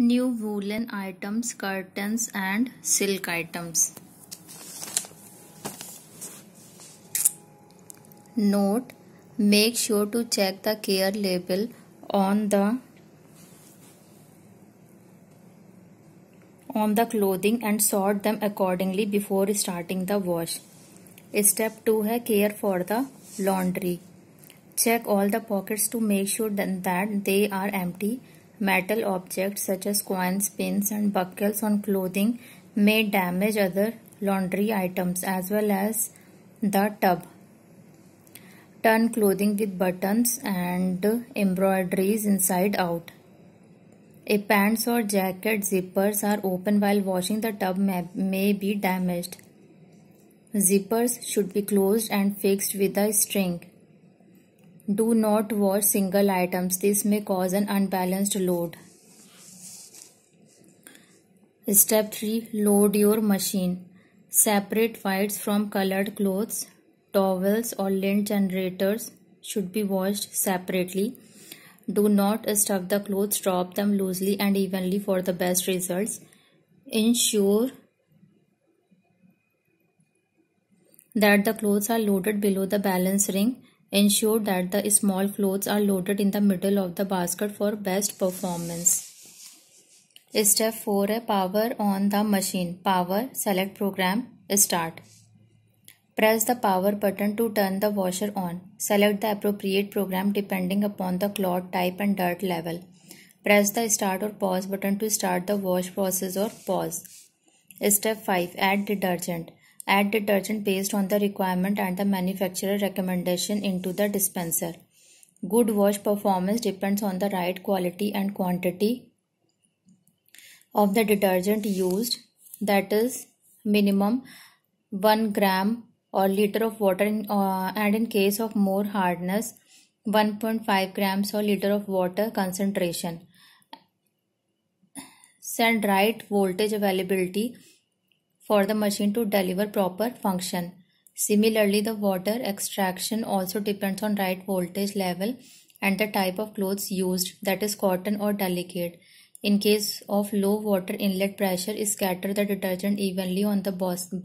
new woolen items, curtains and silk items. Note, make sure to check the care label on the on the clothing and sort them accordingly before starting the wash. Step 2 है care for the laundry. Check all the pockets to make sure that they are empty Metal objects such as coins, pins and buckles on clothing may damage other laundry items as well as the tub. Turn clothing with buttons and embroideries inside out. A pants or jacket zippers are open while washing the tub may, may be damaged. Zippers should be closed and fixed with a string. Do not wash single items. This may cause an unbalanced load. Step 3. Load your machine. Separate whites from colored clothes. Towels or lint generators should be washed separately. Do not stuff the clothes, drop them loosely and evenly for the best results. Ensure that the clothes are loaded below the balance ring Ensure that the small clothes are loaded in the middle of the basket for best performance. Step 4 a Power on the machine. Power, select program, start. Press the power button to turn the washer on. Select the appropriate program depending upon the cloth type and dirt level. Press the start or pause button to start the wash process or pause. Step 5 Add detergent. Add detergent based on the requirement and the manufacturer recommendation into the dispenser. Good wash performance depends on the right quality and quantity of the detergent used that is minimum 1 gram or liter of water in, uh, and in case of more hardness 1.5 grams or liter of water concentration send right voltage availability for the machine to deliver proper function. Similarly, the water extraction also depends on right voltage level and the type of clothes used that is cotton or delicate. In case of low water inlet pressure, scatter the detergent evenly on the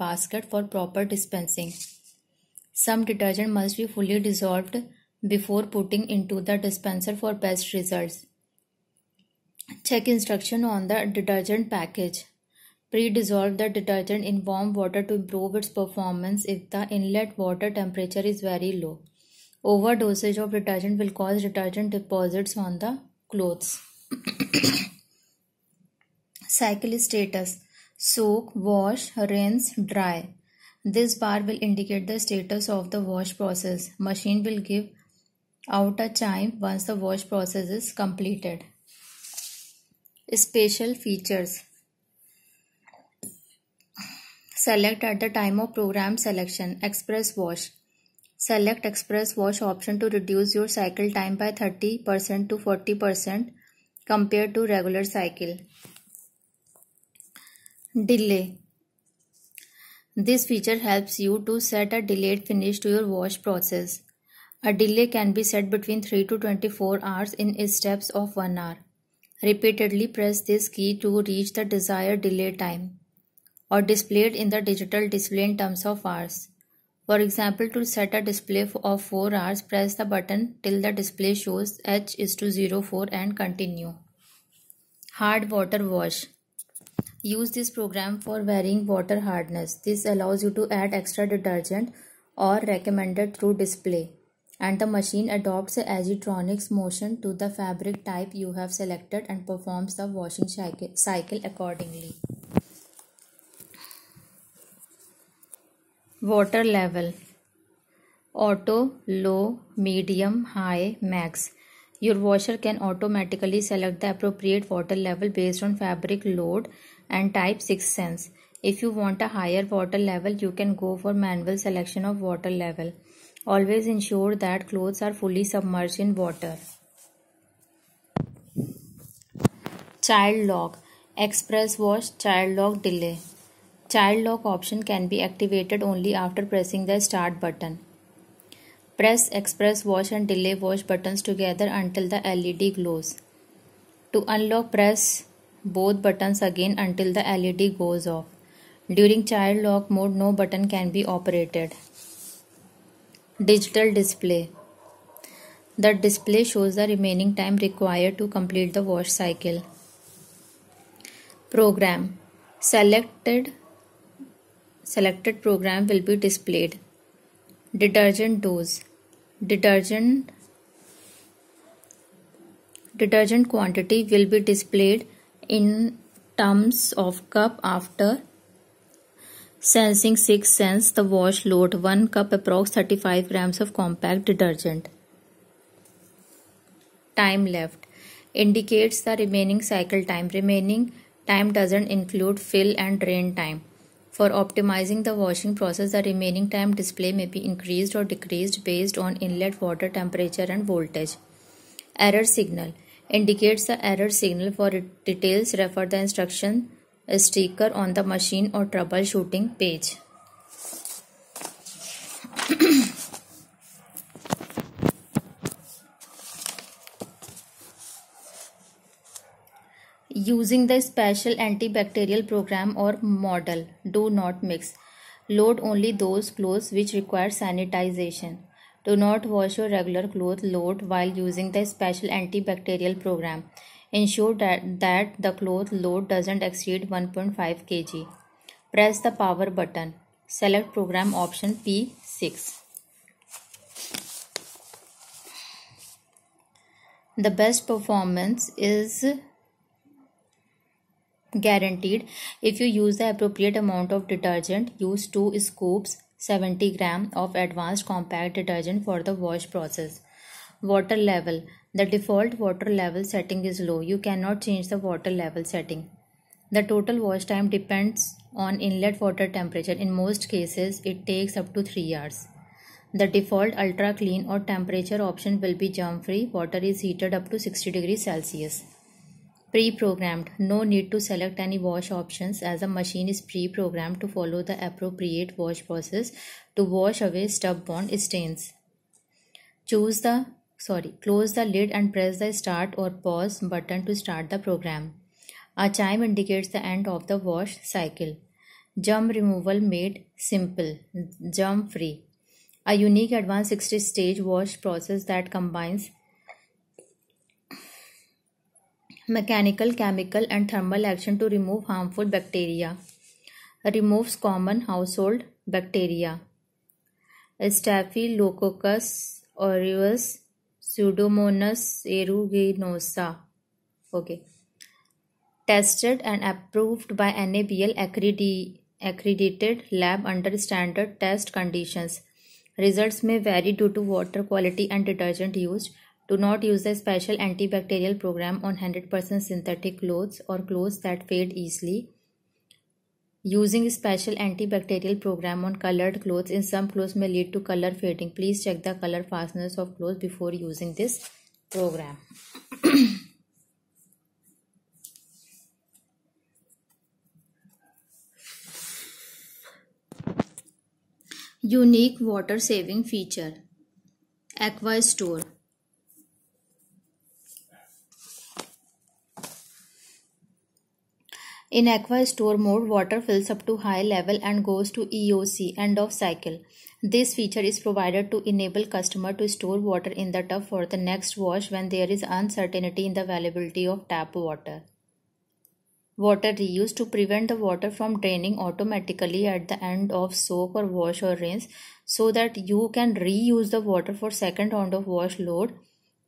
basket for proper dispensing. Some detergent must be fully dissolved before putting into the dispenser for best results. Check instruction on the detergent package. Pre-dissolve the detergent in warm water to improve its performance if the inlet water temperature is very low. Overdosage of detergent will cause detergent deposits on the clothes. Cycle status Soak, wash, rinse, dry. This bar will indicate the status of the wash process. Machine will give out a chime once the wash process is completed. Special features Select at the time of program selection Express Wash. Select Express Wash option to reduce your cycle time by 30% to 40% compared to regular cycle. Delay. This feature helps you to set a delayed finish to your wash process. A delay can be set between 3 to 24 hours in steps of 1 hour. Repeatedly press this key to reach the desired delay time or displayed in the digital display in terms of hours. For example, to set a display of 4 hours, press the button till the display shows H is to 04 and continue. Hard water wash. Use this program for varying water hardness. This allows you to add extra detergent or recommended through display. And the machine adopts the agitronics motion to the fabric type you have selected and performs the washing cycle accordingly. Water level Auto, low, medium, high, max. Your washer can automatically select the appropriate water level based on fabric load and type 6 sense. If you want a higher water level, you can go for manual selection of water level. Always ensure that clothes are fully submerged in water. Child lock. Express wash, child lock delay. Child lock option can be activated only after pressing the start button. Press express wash and delay wash buttons together until the LED glows. To unlock press both buttons again until the LED goes off. During child lock mode no button can be operated. Digital display. The display shows the remaining time required to complete the wash cycle. Program. Selected selected program will be displayed. Detergent dose. Detergent detergent quantity will be displayed in terms of cup after sensing 6 cents the wash load 1 cup approx 35 grams of compact detergent time left indicates the remaining cycle time remaining time doesn't include fill and drain time for optimizing the washing process, the remaining time display may be increased or decreased based on inlet water temperature and voltage. Error signal indicates the error signal for details refer the instruction sticker on the machine or troubleshooting page. using the special antibacterial program or model. Do not mix. Load only those clothes which require sanitization. Do not wash your regular clothes load while using the special antibacterial program. Ensure that, that the cloth load doesn't exceed 1.5 kg. Press the power button. Select program option P6. The best performance is guaranteed if you use the appropriate amount of detergent use 2 scoops 70 gram of advanced compact detergent for the wash process water level the default water level setting is low you cannot change the water level setting the total wash time depends on inlet water temperature in most cases it takes up to 3 hours the default ultra clean or temperature option will be germ free water is heated up to 60 degrees celsius pre-programmed no need to select any wash options as the machine is pre-programmed to follow the appropriate wash process to wash away stub stains choose the sorry close the lid and press the start or pause button to start the program a chime indicates the end of the wash cycle germ removal made simple germ free a unique advanced 60 stage wash process that combines mechanical, chemical and thermal action to remove harmful bacteria. Removes common household bacteria. Staphylococcus aureus Pseudomonas aeruginosa. Okay. Tested and approved by NABL accredited lab under standard test conditions. Results may vary due to water quality and detergent used. Do not use a special antibacterial program on 100% synthetic clothes or clothes that fade easily. Using special antibacterial program on colored clothes in some clothes may lead to color fading. Please check the color fasteners of clothes before using this program. Unique water saving feature Aqua Store In aqua store mode, water fills up to high level and goes to EOC, end of cycle. This feature is provided to enable customer to store water in the tub for the next wash when there is uncertainty in the availability of tap water. Water reuse to prevent the water from draining automatically at the end of soak or wash or rinse so that you can reuse the water for second round of wash load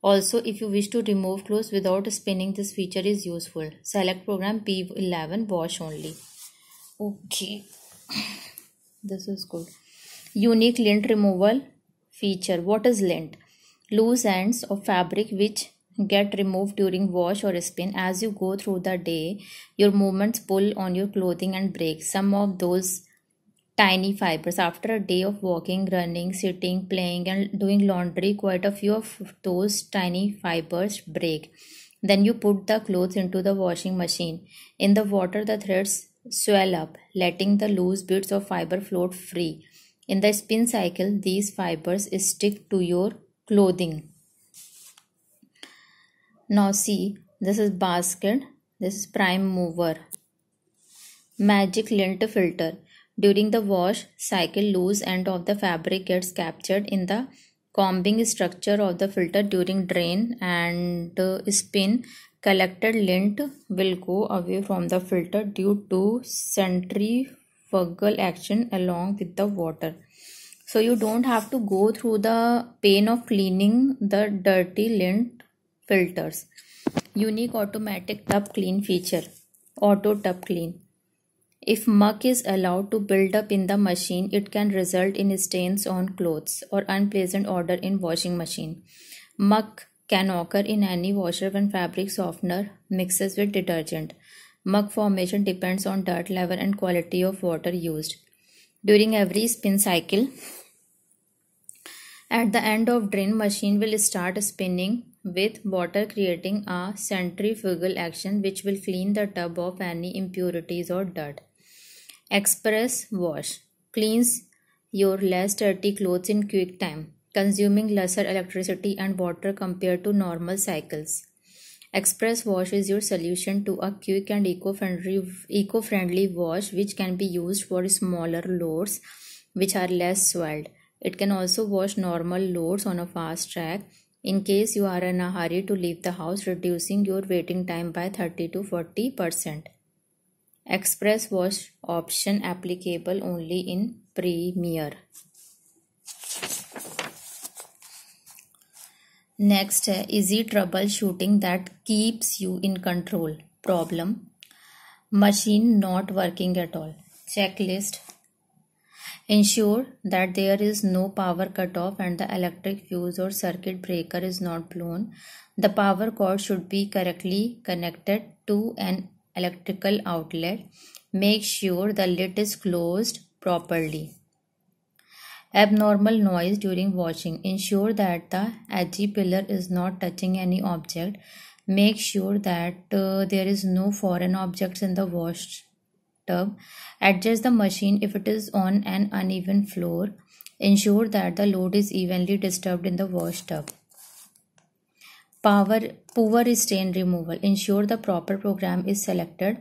also, if you wish to remove clothes without spinning, this feature is useful. Select program P11 wash only. Okay, this is good. Unique lint removal feature. What is lint? Loose ends of fabric which get removed during wash or spin as you go through the day your movements pull on your clothing and break some of those tiny fibers. After a day of walking, running, sitting, playing, and doing laundry, quite a few of those tiny fibers break. Then you put the clothes into the washing machine. In the water, the threads swell up, letting the loose bits of fiber float free. In the spin cycle, these fibers stick to your clothing. Now, see, this is basket, this is prime mover. Magic lint filter during the wash cycle, loose end of the fabric gets captured in the combing structure of the filter during drain and uh, spin collected lint will go away from the filter due to centrifugal action along with the water so you don't have to go through the pain of cleaning the dirty lint filters unique automatic tub clean feature auto tub clean if muck is allowed to build up in the machine, it can result in stains on clothes or unpleasant odor in washing machine. Muck can occur in any washer when fabric softener mixes with detergent. Muck formation depends on dirt level and quality of water used. During every spin cycle, at the end of drain machine will start spinning with water creating a centrifugal action which will clean the tub of any impurities or dirt. Express wash cleans your less dirty clothes in quick time, consuming lesser electricity and water compared to normal cycles. Express wash is your solution to a quick and eco-friendly wash which can be used for smaller loads which are less swelled. It can also wash normal loads on a fast track in case you are in a hurry to leave the house reducing your waiting time by 30 to 40 percent Express was option applicable only in Premier. Next easy troubleshooting that keeps you in control. Problem: machine not working at all. Checklist Ensure that there is no power cut off and the electric fuse or circuit breaker is not blown. The power cord should be correctly connected to an electrical outlet, make sure the lid is closed properly. Abnormal noise during washing. Ensure that the edgy pillar is not touching any object. Make sure that uh, there is no foreign objects in the wash tub. Adjust the machine if it is on an uneven floor. Ensure that the load is evenly disturbed in the wash tub. Power, poor stain removal. Ensure the proper program is selected.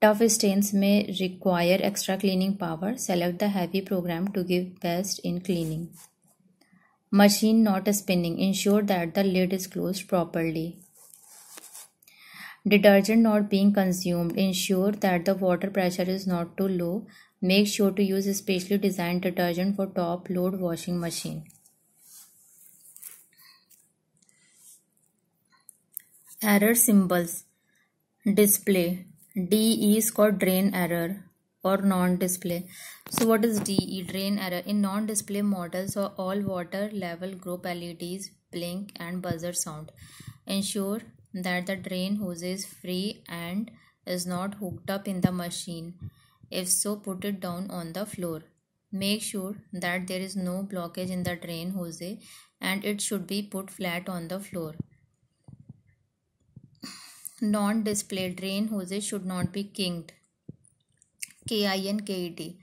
Tough stains may require extra cleaning power. Select the heavy program to give best in cleaning. Machine not spinning. Ensure that the lid is closed properly. Detergent not being consumed. Ensure that the water pressure is not too low. Make sure to use specially designed detergent for top load washing machine. Error symbols display DE is called drain error or non-display. So what is DE drain error? In non-display models or all water level group LEDs blink and buzzer sound. Ensure that the drain hose is free and is not hooked up in the machine. If so, put it down on the floor. Make sure that there is no blockage in the drain hose and it should be put flat on the floor non-display drain hoses should not be kinked k-i-n-k-e-t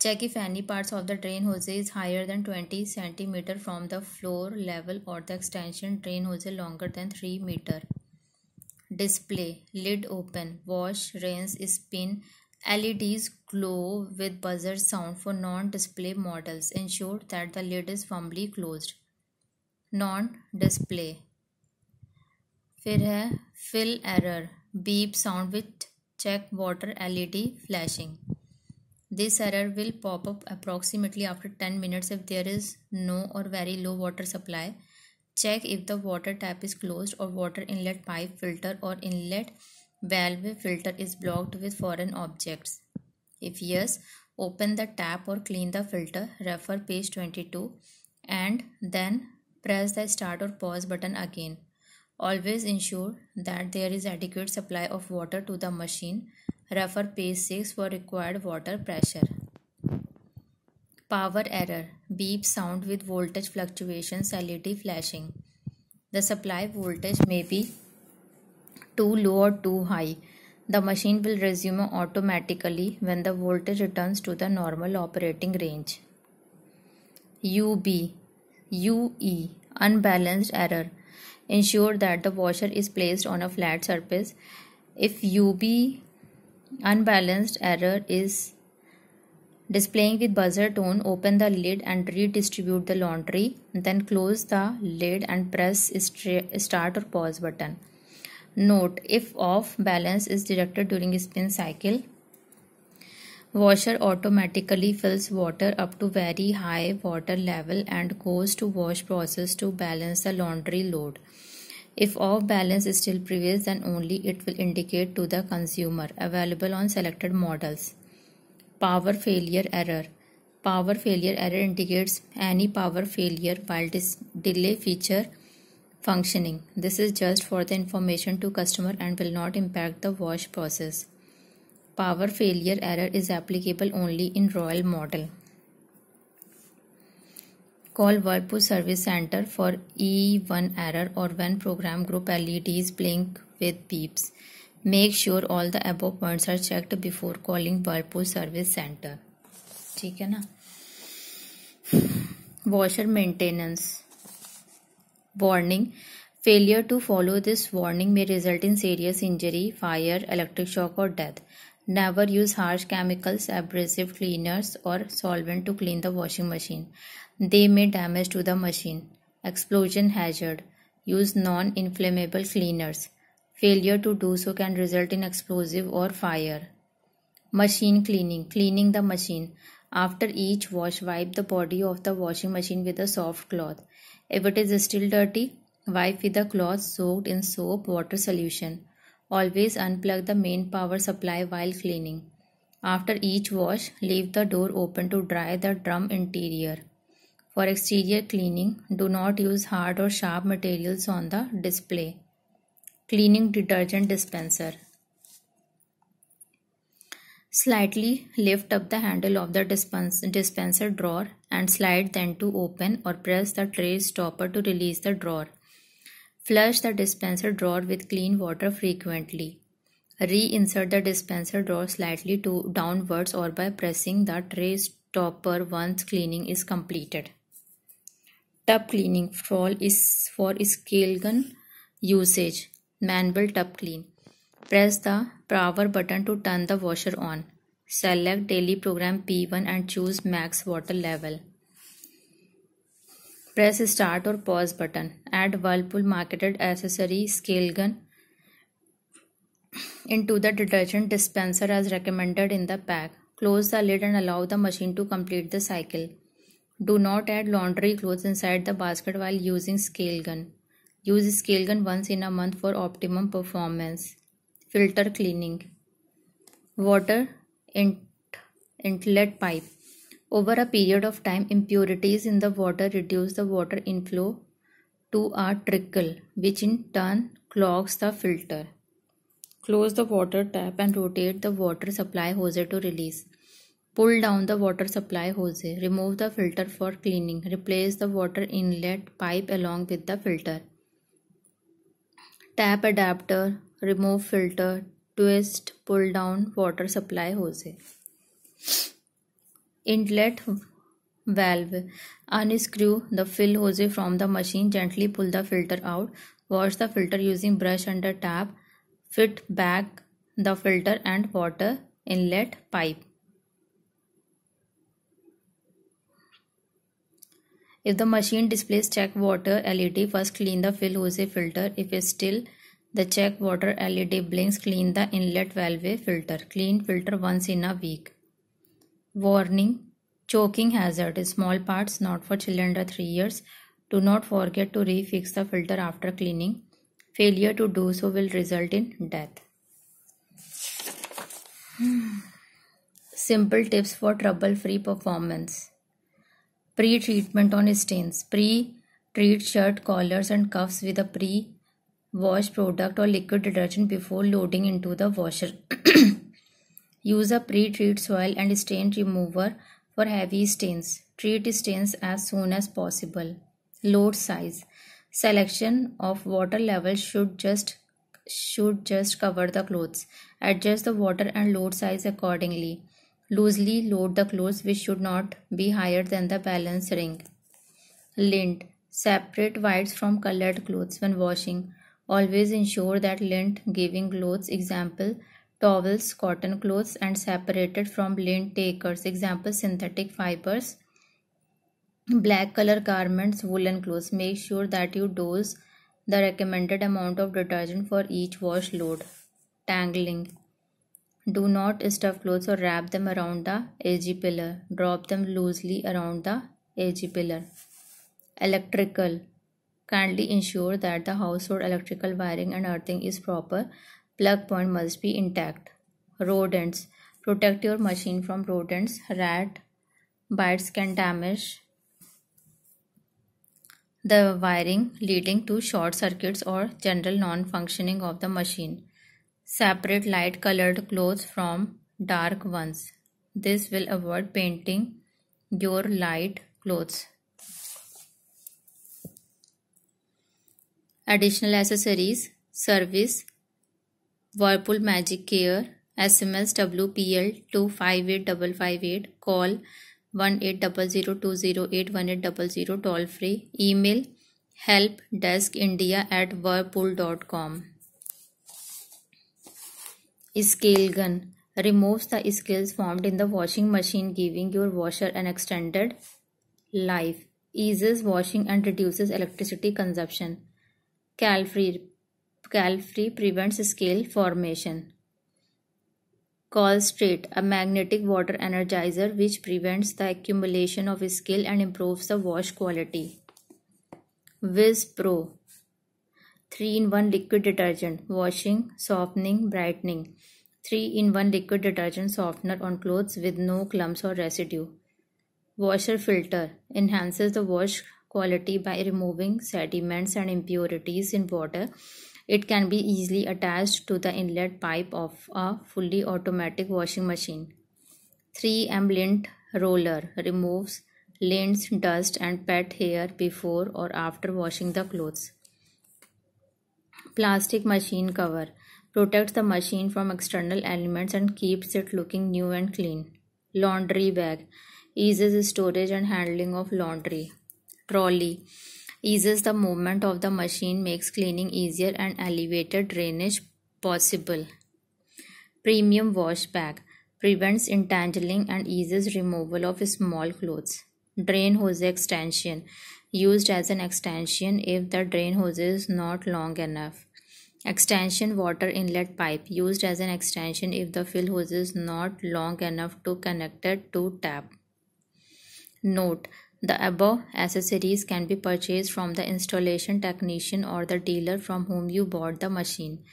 check if any parts of the drain hose is higher than 20 centimeter from the floor level or the extension drain hose longer than 3 meter display lid open wash rinse spin LEDs glow with buzzer sound for non-display models. Ensure that the lid is firmly closed. Non-display फिर है fill error beep sound with check water L E D flashing this error will pop up approximately after ten minutes if there is no or very low water supply check if the water tap is close or water inlet pipe filter or inlet valve filter is blocked with foreign objects if yes open the tap or clean the filter refer page twenty two and then press the start or pause button again Always ensure that there is adequate supply of water to the machine. Refer page 6 for required water pressure. Power error. Beep sound with voltage fluctuations LED flashing. The supply voltage may be too low or too high. The machine will resume automatically when the voltage returns to the normal operating range. UB UE Unbalanced error Ensure that the washer is placed on a flat surface. If UB unbalanced error is displaying with buzzer tone, open the lid and redistribute the laundry. Then close the lid and press start or pause button. Note if off balance is detected during spin cycle, Washer automatically fills water up to very high water level and goes to wash process to balance the laundry load. If off balance still prevails then only it will indicate to the consumer available on selected models. Power failure error Power failure error indicates any power failure while this delay feature functioning. This is just for the information to customer and will not impact the wash process power failure error is applicable only in Royal model. Call Whirlpool Service Center for E one error or when program group LEDs blink with beeps. Make sure all the above points are checked before calling Whirlpool Service Center. ठीक है ना washer maintenance warning failure to follow this warning may result in serious injury fire electric shock or death Never use harsh chemicals, abrasive cleaners or solvent to clean the washing machine. They may damage to the machine. Explosion hazard. Use non-inflammable cleaners. Failure to do so can result in explosive or fire. Machine cleaning. Cleaning the machine. After each wash, wipe the body of the washing machine with a soft cloth. If it is still dirty, wipe with a cloth soaked in soap water solution. Always unplug the main power supply while cleaning. After each wash, leave the door open to dry the drum interior. For exterior cleaning, do not use hard or sharp materials on the display. Cleaning detergent dispenser. Slightly lift up the handle of the dispenser drawer and slide then to open or press the tray stopper to release the drawer. Flush the dispenser drawer with clean water frequently. Reinsert the dispenser drawer slightly to downwards or by pressing the tray stopper once cleaning is completed. Tub cleaning for is for scale gun usage. Manual tub clean. Press the power button to turn the washer on. Select daily program P1 and choose max water level. Press start or pause button. Add Whirlpool marketed accessory scale gun into the detergent dispenser as recommended in the pack. Close the lid and allow the machine to complete the cycle. Do not add laundry clothes inside the basket while using scale gun. Use scale gun once in a month for optimum performance. Filter cleaning. Water in, intlet pipe. Over a period of time, impurities in the water reduce the water inflow to a trickle, which in turn clogs the filter. Close the water tap and rotate the water supply hose to release. Pull down the water supply hose. Remove the filter for cleaning. Replace the water inlet pipe along with the filter. Tap adapter. Remove filter. Twist. Pull down water supply hose inlet valve unscrew the fill hose from the machine gently pull the filter out wash the filter using brush under tap fit back the filter and water inlet pipe If the machine displays check water LED, first clean the fill hose filter. If still the check water LED blinks, clean the inlet valve filter. Clean filter once in a week. Warning Choking hazard is small parts not for children under 3 years. Do not forget to refix the filter after cleaning. Failure to do so will result in death. Simple tips for trouble free performance. Pre treatment on stains. Pre treat shirt collars and cuffs with a pre wash product or liquid detergent before loading into the washer. Use a pre-treat soil and stain remover for heavy stains. Treat stains as soon as possible. Load size. Selection of water level should just should just cover the clothes. Adjust the water and load size accordingly. Loosely load the clothes which should not be higher than the balance ring. Lint. Separate whites from colored clothes when washing. Always ensure that lint giving clothes example towels, cotton clothes and separated from lint takers. Example synthetic fibers, black color garments, woolen clothes. Make sure that you dose the recommended amount of detergent for each wash load. Tangling. Do not stuff clothes or wrap them around the ag pillar. Drop them loosely around the ag pillar. Electrical. Kindly ensure that the household electrical wiring and earthing is proper. Plug point must be intact. Rodents. Protect your machine from rodents. Rat bites can damage the wiring leading to short circuits or general non-functioning of the machine. Separate light colored clothes from dark ones. This will avoid painting your light clothes. Additional accessories, service, Whirlpool Magic Care SMS WPL 258558 call 1800208180 toll free email help desk india at whirlpool.com scale gun removes the scales formed in the washing machine giving your washer an extended life eases washing and reduces electricity consumption cal free Scale-free prevents scale formation. Colstrate, a magnetic water energizer which prevents the accumulation of scale and improves the wash quality. Vispro, Pro 3-in-1 liquid detergent, washing, softening, brightening. 3-in-1 liquid detergent softener on clothes with no clumps or residue. Washer filter enhances the wash quality by removing sediments and impurities in water it can be easily attached to the inlet pipe of a fully automatic washing machine. 3. Ambient roller removes lint, dust and pet hair before or after washing the clothes. Plastic machine cover protects the machine from external elements and keeps it looking new and clean. Laundry bag eases storage and handling of laundry. Trolley eases the movement of the machine, makes cleaning easier and elevated drainage possible. Premium wash bag prevents entangling and eases removal of small clothes. Drain hose extension used as an extension if the drain hose is not long enough. Extension water inlet pipe used as an extension if the fill hose is not long enough to connect it to tap. Note the above accessories can be purchased from the installation technician or the dealer from whom you bought the machine.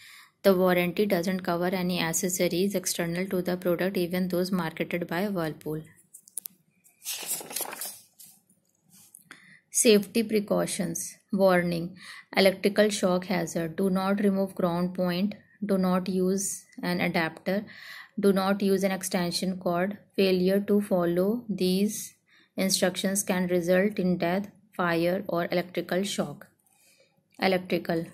The warranty doesn't cover any accessories external to the product even those marketed by Whirlpool. Safety precautions. Warning. Electrical shock hazard. Do not remove ground point. Do not use an adapter. Do not use an extension cord. Failure to follow these instructions can result in death, fire or electrical shock. Electrical.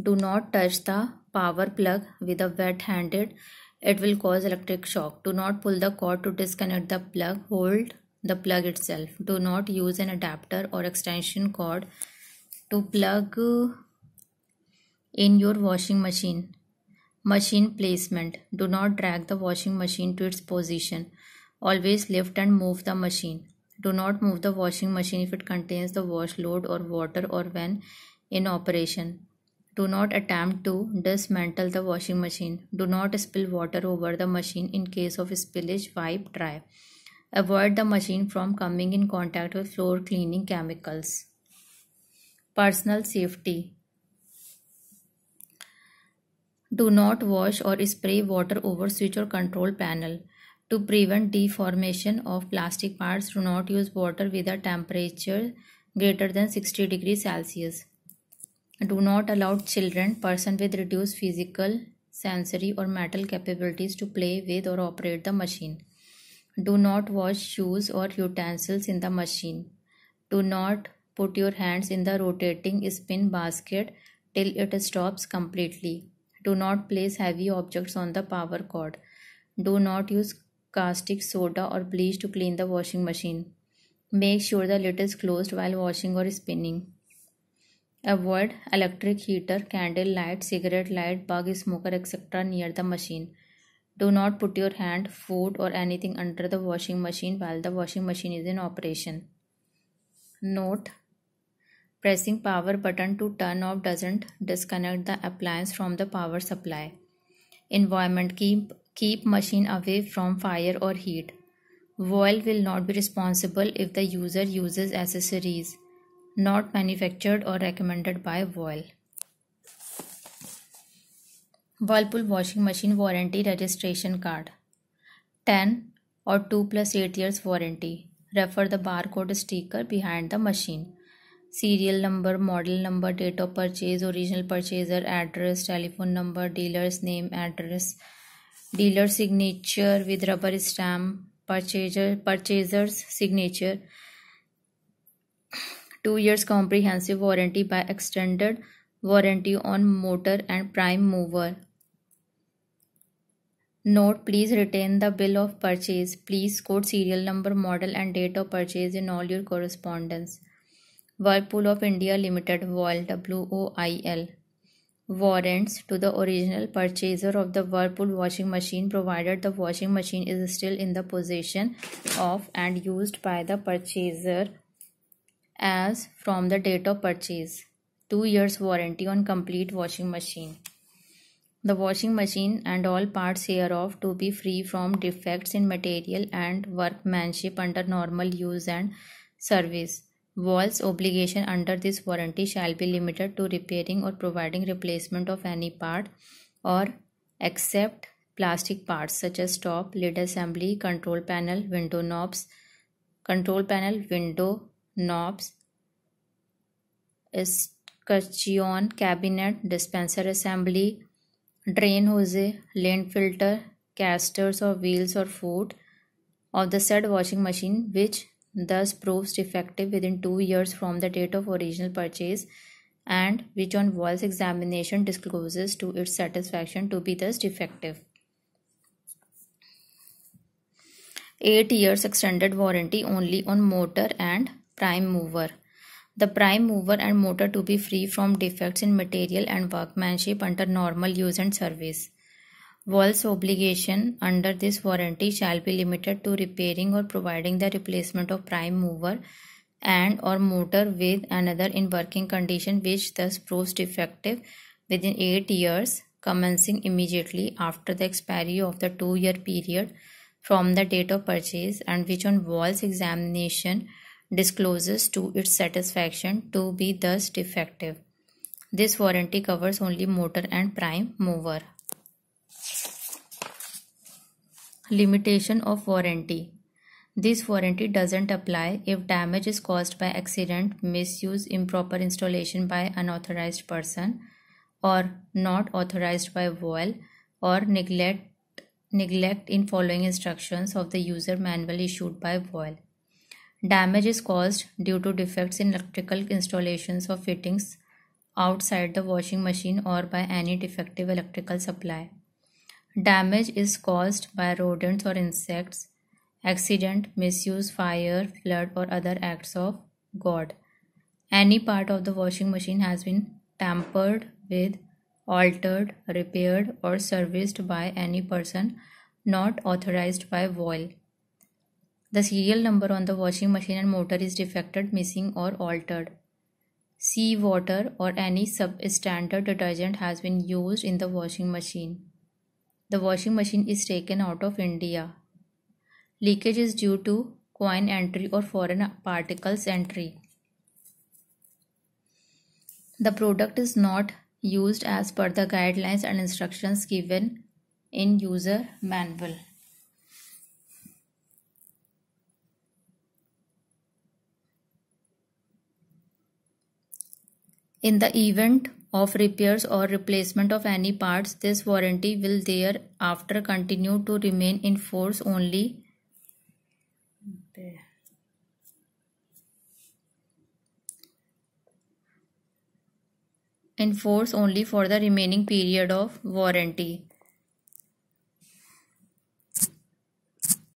Do not touch the power plug with a wet handed. It will cause electric shock. Do not pull the cord to disconnect the plug. Hold the plug itself. Do not use an adapter or extension cord to plug in your washing machine. Machine placement. Do not drag the washing machine to its position. Always lift and move the machine. Do not move the washing machine if it contains the wash load or water or when in operation. Do not attempt to dismantle the washing machine. Do not spill water over the machine in case of spillage, wipe dry. Avoid the machine from coming in contact with floor cleaning chemicals. Personal safety. Do not wash or spray water over switch or control panel. To prevent deformation of plastic parts, do not use water with a temperature greater than 60 degrees Celsius. Do not allow children, person with reduced physical, sensory or mental capabilities to play with or operate the machine. Do not wash shoes or utensils in the machine. Do not put your hands in the rotating spin basket till it stops completely. Do not place heavy objects on the power cord. Do not use caustic soda or bleach to clean the washing machine. Make sure the lid is closed while washing or spinning. Avoid electric heater, candle light, cigarette light, bug smoker, etc. near the machine. Do not put your hand, foot, or anything under the washing machine while the washing machine is in operation. Note Pressing power button to turn off doesn't disconnect the appliance from the power supply. Environment keep Keep machine away from fire or heat. Voil will not be responsible if the user uses accessories not manufactured or recommended by Voil. Whirlpool washing machine warranty registration card 10 or 2 plus 8 years warranty. Refer the barcode sticker behind the machine. Serial number, model number, date of purchase, original purchaser, address, telephone number, dealer's name, address dealer signature with rubber stamp purchaser purchaser's signature two years comprehensive warranty by extended warranty on motor and prime mover note please retain the bill of purchase please quote serial number model and date of purchase in all your correspondence whirlpool of india limited whirl w o i l warrants to the original purchaser of the Whirlpool washing machine provided the washing machine is still in the possession of and used by the purchaser as from the date of purchase. 2 years warranty on complete washing machine. The washing machine and all parts hereof to be free from defects in material and workmanship under normal use and service Wall's obligation under this warranty shall be limited to repairing or providing replacement of any part or except plastic parts such as top, lid assembly, control panel, window knobs, control panel, window knobs, escutcheon, cabinet, dispenser assembly, drain hose, lane filter, casters or wheels or foot of the said washing machine which thus proves defective within 2 years from the date of original purchase and which on Wall's examination discloses to its satisfaction to be thus defective. 8 years extended warranty only on motor and prime mover. The prime mover and motor to be free from defects in material and workmanship under normal use and service. Wall's obligation under this warranty shall be limited to repairing or providing the replacement of prime mover and or motor with another in working condition which thus proves defective within 8 years commencing immediately after the expiry of the 2 year period from the date of purchase and which on Wall's examination discloses to its satisfaction to be thus defective. This warranty covers only motor and prime mover. Limitation of warranty. This warranty doesn't apply if damage is caused by accident, misuse, improper installation by unauthorized person or not authorized by Voil, or neglect neglect in following instructions of the user manual issued by Voil. Damage is caused due to defects in electrical installations or fittings outside the washing machine or by any defective electrical supply. Damage is caused by rodents or insects, accident, misuse, fire, flood, or other acts of God. Any part of the washing machine has been tampered with, altered, repaired, or serviced by any person not authorized by Voile. The serial number on the washing machine and motor is defected, missing, or altered. Sea water or any substandard detergent has been used in the washing machine. The washing machine is taken out of India. Leakage is due to coin entry or foreign particles entry. The product is not used as per the guidelines and instructions given in user manual. In the event of repairs or replacement of any parts, this warranty will thereafter continue to remain in force only in force only for the remaining period of warranty.